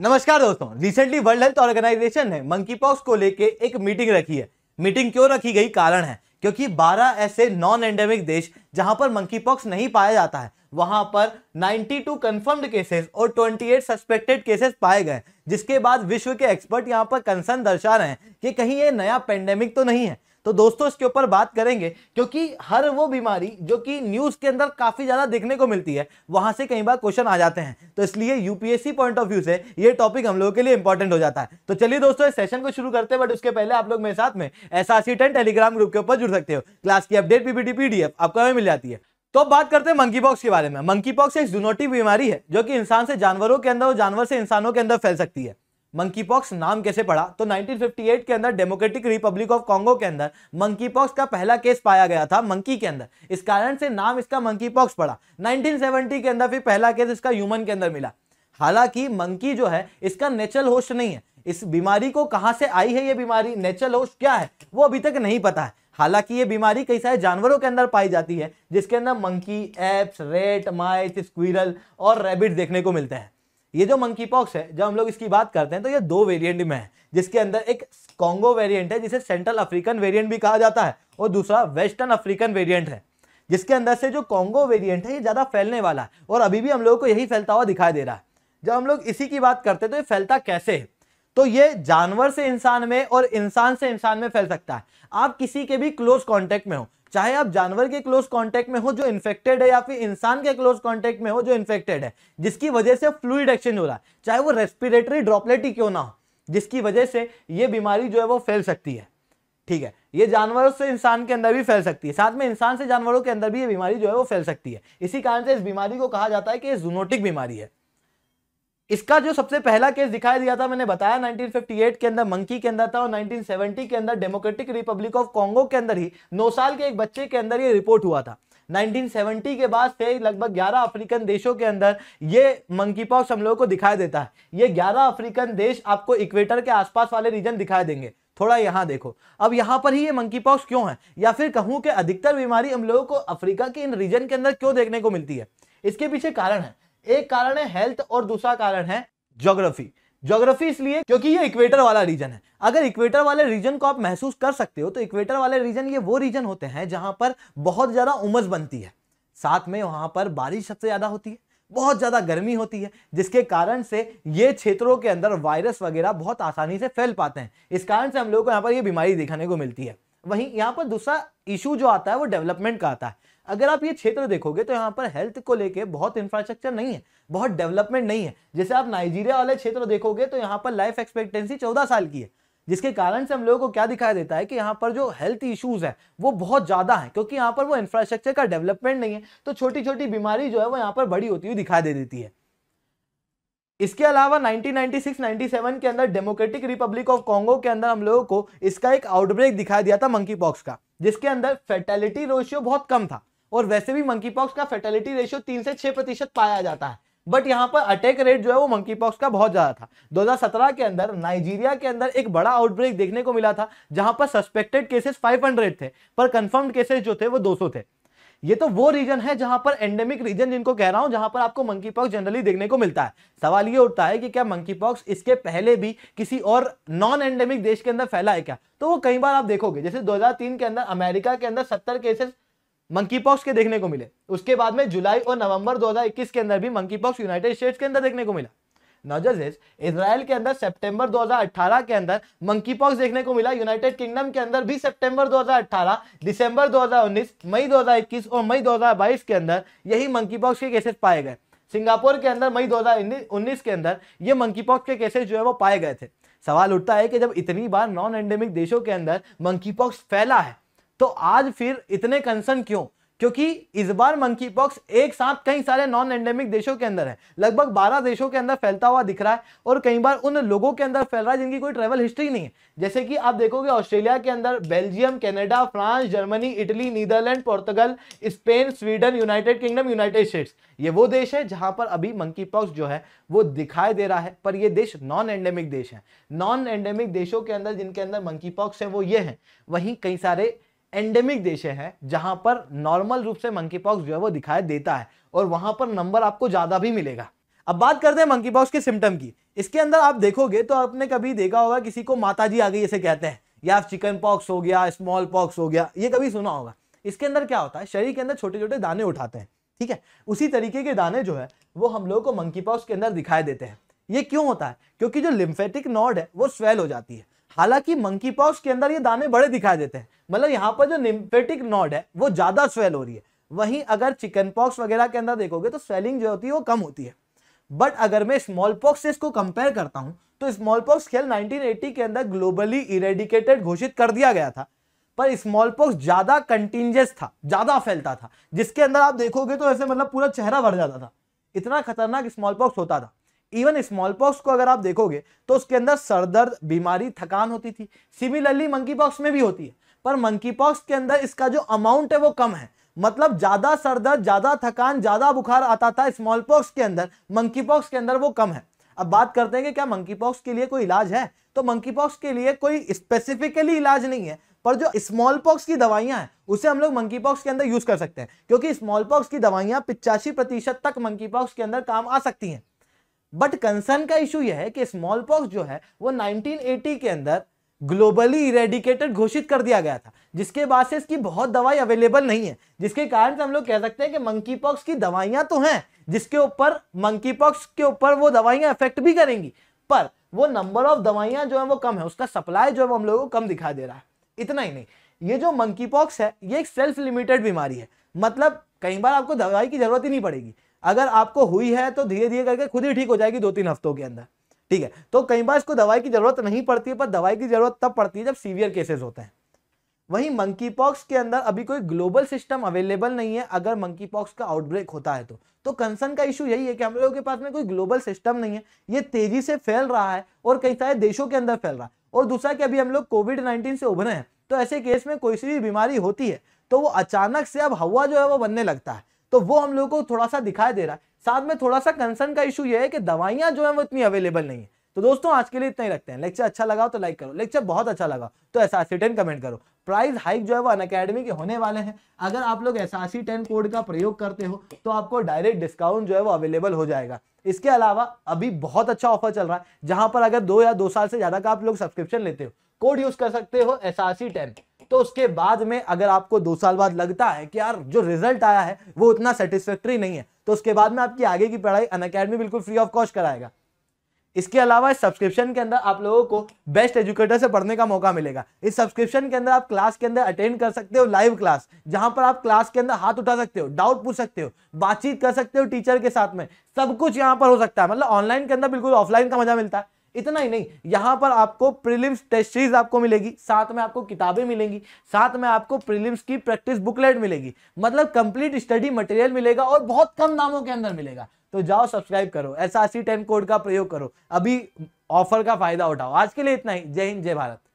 नमस्कार दोस्तों recently World Health Organization ने मंकी पॉक्स को लेके एक मीटिंग रखी है मीटिंग क्यों रखी गई कारण है क्योंकि 12 ऐसे नॉन एंडेमिक देश जहां पर मंकी पॉक्स नहीं पाया जाता है वहां पर 92 कंफर्म्ड केसेस और 28 सस्पेक्टेड केसेस पाए गए जिसके बाद विश्व के एक्सपर्ट यहां पर कंसर्न दर्शा रहे हैं कि कहीं ये नया पेंडेमिक तो नहीं है तो दोस्तों इसके ऊपर बात करेंगे क्योंकि हर वो बीमारी जो कि न्यूज के अंदर काफी ज्यादा देखने को मिलती है वहां से कई बार क्वेश्चन आ जाते हैं तो इसलिए यूपीएससी पॉइंट ऑफ व्यू से ये टॉपिक हम लोगों के लिए इंपॉर्टेंट हो जाता है तो चलिए दोस्तों इस सेशन को शुरू करते हैं बट उसके पहले आप लोग मेरे साथ में एस आर टेलीग्राम ग्रुप के ऊपर जुड़ सकते हो क्लास की अपडेट पीपीटी पीडीएफ आपको हमें मिल जाती है तो अब बात करते हैं मंकी पॉक्स के बारे में मंकी पॉक्स एक जुनोटी बीमारी है जो कि इंसान से जानवरों के अंदर और जानवर से इंसानों के अंदर फैल सकती है मंकी पॉक्स नाम कैसे पड़ा तो 1958 के अंदर डेमोक्रेटिक रिपब्लिक ऑफ कांगो के अंदर मंकी पॉक्स का पहला केस पाया गया था मंकी के अंदर इस कारण से नाम इसका मंकी पॉक्स पड़ा 1970 के अंदर फिर पहला केस इसका ह्यूमन के अंदर मिला हालांकि मंकी जो है इसका नेचुरल होस्ट नहीं है इस बीमारी को कहां से आई है ये बीमारी नेचुरल होस्ट क्या है वो अभी तक नहीं पता है हालांकि ये बीमारी कई सारे जानवरों के अंदर पाई जाती है जिसके अंदर monkey apes rat mice squirrel और रेबिट देखने को मिलते हैं ये जो मंकी पॉक्स है जब हम लोग इसकी बात करते हैं तो ये दो वेरिएंट में है जिसके अंदर एक कॉन्गो वेरिएंट है जिसे सेंट्रल अफ्रीकन वेरिएंट भी कहा जाता है और दूसरा वेस्टर्न अफ्रीकन वेरिएंट है जिसके अंदर से जो कॉन्गो वेरिएंट है ये ज़्यादा फैलने वाला है और अभी भी हम लोगों को यही फैलता हुआ दिखाई दे रहा है जब हम लोग इसी की बात करते हैं तो ये फैलता कैसे है तो ये जानवर से इंसान में और इंसान से इंसान में फैल सकता है आप किसी के भी क्लोज कॉन्टेक्ट में हो चाहे आप जानवर के क्लोज कांटेक्ट में हो जो इन्फेक्टेड है या फिर इंसान के क्लोज कांटेक्ट में हो जो इन्फेक्टेड है जिसकी वजह से फ्लूड एक्सचेंज हो रहा है चाहे वो रेस्पिरेटरी ड्रॉपलेट ही क्यों ना हो जिसकी वजह से ये बीमारी जो है वो फैल सकती है ठीक है ये जानवरों से इंसान के अंदर भी फैल सकती है साथ में इंसान से जानवरों के अंदर भी ये बीमारी जो है वो फैल सकती है इसी कारण से इस बीमारी को कहा जाता है कि ये जूनोटिक बीमारी है इसका जो सबसे पहला केस दिखाई दिया था मैंने बताया 1958 के अंदर मंकी के अंदर था और 1970 के अंदर डेमोक्रेटिक रिपब्लिक ऑफ कॉन्गो के अंदर ही नौ साल के एक बच्चे के अंदर ये रिपोर्ट हुआ था 1970 के बाद से लगभग 11 अफ्रीकन देशों के अंदर ये मंकी पॉक्स हम लोगों को दिखाई देता है ये 11 अफ्रीकन देश आपको इक्वेटर के आसपास वाले रीजन दिखाई देंगे थोड़ा यहाँ देखो अब यहाँ पर ही ये मंकी पॉक्स क्यों है या फिर कहूँ कि अधिकतर बीमारी हम लोगों को अफ्रीका के इन रीजन के अंदर क्यों देखने को मिलती है इसके पीछे कारण है एक कारण है हेल्थ और दूसरा कारण है ज्योग्राफी ज्योग्राफी इसलिए क्योंकि ये इक्वेटर वाला रीजन है अगर इक्वेटर वाले रीजन को आप महसूस कर सकते हो तो इक्वेटर वाले रीजन ये वो रीजन होते हैं जहां पर बहुत ज़्यादा उमस बनती है साथ में वहां पर बारिश सबसे ज़्यादा होती है बहुत ज़्यादा गर्मी होती है जिसके कारण से ये क्षेत्रों के अंदर वायरस वगैरह बहुत आसानी से फैल पाते हैं इस कारण से हम लोग को यहाँ पर ये बीमारी दिखाने को मिलती है वहीं यहाँ पर दूसरा इशू जो आता है वो डेवलपमेंट का आता है अगर आप ये क्षेत्र देखोगे तो यहाँ पर हेल्थ को लेके बहुत इंफ्रास्ट्रक्चर नहीं है बहुत डेवलपमेंट नहीं है जैसे आप नाइजीरिया वाले क्षेत्र देखोगे तो यहाँ पर लाइफ एक्सपेक्टेंसी चौदह साल की है जिसके कारण से हम लोगों को क्या दिखाई देता है कि यहाँ पर जो हेल्थ इश्यूज है वो बहुत ज्यादा है क्योंकि यहाँ पर वो इंफ्रास्ट्रक्चर का डेवलपमेंट नहीं है तो छोटी छोटी बीमारी जो है वो यहाँ पर बड़ी होती हुई दिखाई दे देती है इसके अलावा 1996-97 के अंदर डेमोक्रेटिक रिपब्लिक ऑफ कॉन्गो के अंदर हम लोगों को इसका एक आउटब्रेक दिखाया दिया था मंकी पॉक्स का जिसके अंदर फेटेलिटी रेशियो बहुत कम था और वैसे भी मंकी पॉक्स का फेटेलिटी रेशियो तीन से छह प्रतिशत पाया जाता है बट यहाँ पर अटैक रेट जो है वो मंकी पॉक्स का बहुत ज्यादा था 2017 के अंदर नाइजीरिया के अंदर एक बड़ा आउटब्रेक देखने को मिला था जहां पर सस्पेक्टेड केसेस 500 थे पर कंफर्म्ड केसेस जो थे वो 200 थे ये तो वो रीजन है जहां पर एंडेमिक रीजन जिनको कह रहा हूं जहां पर आपको मंकी पॉक्स जनरली देखने को मिलता है सवाल ये उठता है कि क्या मंकी पॉक्स इसके पहले भी किसी और नॉन एंडेमिक देश के अंदर फैला है क्या तो वो कई बार आप देखोगे जैसे दो के अंदर अमेरिका के अंदर सत्तर केसेस मंकी पॉक्स के देखने को मिले उसके बाद में जुलाई और नवंबर 2021 के अंदर भी मंकी पॉक्स यूनाइटेड स्टेट्स के अंदर देखने को मिला नॉजर्स इज इसराइल के अंदर सितंबर 2018 के अंदर मंकी पॉक्स देखने को मिला यूनाइटेड किंगडम के अंदर भी सितंबर दो दिसंबर उन्नीस मई इक्कीस और मई बाईस के अंदर यही मंकी पॉक्स के केसेस पाए गए सिंगापुर के अंदर मई 2019 के अंदर ये मंकी पॉक्स के केसेस जो है वो पाए गए थे सवाल उठता है कि जब इतनी बार नॉन एंडेमिक देशों के अंदर मंकी पॉक्स फैला है तो आज फिर इतने कंसर्न क्यों क्योंकि इस बार मंकी पॉक्स एक साथ कई सारे नॉन एंडेमिक देशों के अंदर है लगभग 12 देशों के अंदर फैलता हुआ दिख रहा है और कई बार उन लोगों के अंदर फैल रहा है जिनकी कोई ट्रैवल हिस्ट्री नहीं है जैसे कि आप देखोगे ऑस्ट्रेलिया के अंदर Belgium Canada France Germany Italy Netherlands Portugal Spain Sweden United Kingdom United States ये वो देश है जहां पर अभी मंकी पॉक्स जो है वो दिखाई दे रहा है पर ये देश नॉन एंडेमिक देश है नॉन एंडेमिक देशों के अंदर जिनके अंदर मंकी पॉक्स है वो ये है वहीं कई सारे एंडेमिक देश हैं जहां पर नॉर्मल रूप से मंकी पॉक्स जो है वो दिखाई देता है और वहां पर नंबर आपको ज्यादा भी मिलेगा अब बात करते हैं मंकी पॉक्स के सिम्टम की इसके अंदर आप देखोगे तो आपने कभी देखा होगा किसी को माता जी आ गई ऐसे कहते हैं या चिकन पॉक्स हो गया स्मॉल पॉक्स हो गया ये कभी सुना होगा इसके अंदर क्या होता है शरीर के अंदर छोटे छोटे दाने उठाते हैं ठीक है उसी तरीके के दाने जो है वो हम लोग को मंकी पॉक्स के अंदर दिखाई देते हैं ये क्यों होता है क्योंकि जो लिम्फेटिक नॉड है वो स्वेल हो जाती है हालांकि मंकी पॉक्स के अंदर ये दाने बड़े दिखाई देते हैं मतलब यहाँ पर जो निम्फेटिक नॉड है वो ज्यादा स्वेल हो रही है वहीं अगर चिकन पॉक्स वगैरह के अंदर देखोगे तो स्वेलिंग जो होती है वो कम होती है बट अगर मैं स्मॉल पॉक्स से इसको कंपेयर करता हूँ तो स्मॉल पॉक्स खेल 1980 के अंदर ग्लोबली इरेडिकेटेड घोषित कर दिया गया था पर स्मॉल पॉक्स ज्यादा कंटिंजस था ज्यादा फैलता था जिसके अंदर आप देखोगे तो ऐसे मतलब पूरा चेहरा भर जाता था इतना खतरनाक स्मॉल पॉक्स होता था इवन स्मॉल पॉक्स को अगर आप देखोगे तो उसके अंदर सरदर्द बीमारी थकान होती थी सिमिलरली मंकी पॉक्स में भी होती है पर मंकी पॉक्स के अंदर इसका जो अमाउंट है वो कम है मतलब ज्यादा सरदर्द ज्यादा थकान ज्यादा बुखार आता था स्मॉल पॉक्स के अंदर मंकी पॉक्स के अंदर वो कम है अब बात करते हैं कि क्या मंकी पॉक्स के लिए कोई इलाज है तो मंकी पॉक्स के लिए कोई स्पेसिफिकली इलाज नहीं है पर जो स्मॉल पॉक्स की दवाइयां हैं उसे हम लोग मंकी पॉक्स के अंदर यूज कर सकते हैं क्योंकि स्मॉल पॉक्स की दवाइयां पिचासी प्रतिशत तक मंकी पॉक्स के अंदर काम आ सकती हैं बट कंसर्न का इशू यह है कि स्मॉल पॉक्स जो है वो 1980 के अंदर ग्लोबली इरेडिकेटेड घोषित कर दिया गया था जिसके बाद से इसकी बहुत दवाई अवेलेबल नहीं है जिसके कारण से हम लोग कह सकते हैं कि मंकी पॉक्स की दवाइयां तो हैं जिसके ऊपर मंकी पॉक्स के ऊपर वो दवाइयां इफेक्ट भी करेंगी पर वो नंबर ऑफ दवाइयां जो है वो कम है उसका सप्लाई जो है हम लोगों को कम दिखा दे रहा है इतना ही नहीं ये जो मंकी पॉक्स है ये एक सेल्फ लिमिटेड बीमारी है मतलब कई बार आपको दवाई की जरूरत ही नहीं पड़ेगी अगर आपको हुई है तो धीरे धीरे करके खुद ही ठीक हो जाएगी दो तीन हफ्तों के अंदर ठीक है तो कई बार इसको दवाई की जरूरत नहीं पड़ती है पर दवाई की जरूरत तब पड़ती है जब सीवियर केसेस होते हैं वहीं मंकी पॉक्स के अंदर अभी कोई ग्लोबल सिस्टम अवेलेबल नहीं है अगर मंकी पॉक्स का आउटब्रेक होता है तो तो कंसर्न का इशू यही है कि हम लोगों के पास में कोई ग्लोबल सिस्टम नहीं है ये तेजी से फैल रहा है और कई सारे देशों के अंदर फैल रहा है और दूसरा कि अभी हम लोग कोविड नाइन्टीन से उभरे हैं तो ऐसे केस में कोई सी भी बीमारी होती है तो वो अचानक से अब हवा जो है वो बनने लगता है तो वो हम लोग को थोड़ा सा दिखाई दे रहा है साथ में थोड़ा सा कंसर्न का इशू यह है कि दवाइयां जो है वो इतनी अवेलेबल नहीं है तो दोस्तों आज के लिए इतना ही रखते हैं लेक्चर अच्छा लगा तो लाइक करो लेक्चर बहुत अच्छा लगा तो एस आर टेन कमेंट करो प्राइस हाइक जो है वो अन अकेडमी के होने वाले हैं अगर आप लोग एस आर टेन कोड का प्रयोग करते हो तो आपको डायरेक्ट डिस्काउंट जो है वो अवेलेबल हो जाएगा इसके अलावा अभी बहुत अच्छा ऑफर चल रहा है जहां पर अगर दो या दो साल से ज्यादा का आप लोग सब्सक्रिप्शन लेते हो कोड यूज कर सकते हो एस आर टेन तो उसके बाद में अगर आपको दो साल बाद लगता है कि यार जो रिजल्ट आया है वो उतना सेटिस्फेक्ट्री नहीं है तो उसके बाद में आपकी आगे की पढ़ाई अन अकेडमी बिल्कुल फ्री ऑफ कॉस्ट कराएगा इसके अलावा इस सब्सक्रिप्शन के अंदर आप लोगों को बेस्ट एजुकेटर से पढ़ने का मौका मिलेगा इस सब्सक्रिप्शन के अंदर आप क्लास के अंदर अटेंड कर सकते हो लाइव क्लास जहां पर आप क्लास के अंदर हाथ उठा सकते हो डाउट पूछ सकते हो बातचीत कर सकते हो टीचर के साथ में सब कुछ यहां पर हो सकता है मतलब ऑनलाइन के अंदर बिल्कुल ऑफलाइन का मजा मिलता है इतना ही नहीं यहां पर आपको प्रीलिम्स टेस्ट सीरीज आपको मिलेगी साथ में आपको किताबें मिलेंगी साथ में आपको प्रीलिम्स की प्रैक्टिस बुकलेट मिलेगी मतलब कंप्लीट स्टडी मटेरियल मिलेगा और बहुत कम दामों के अंदर मिलेगा तो जाओ सब्सक्राइब करो एस आर सी कोड का प्रयोग करो अभी ऑफर का फायदा उठाओ आज के लिए इतना ही जय हिंद जय भारत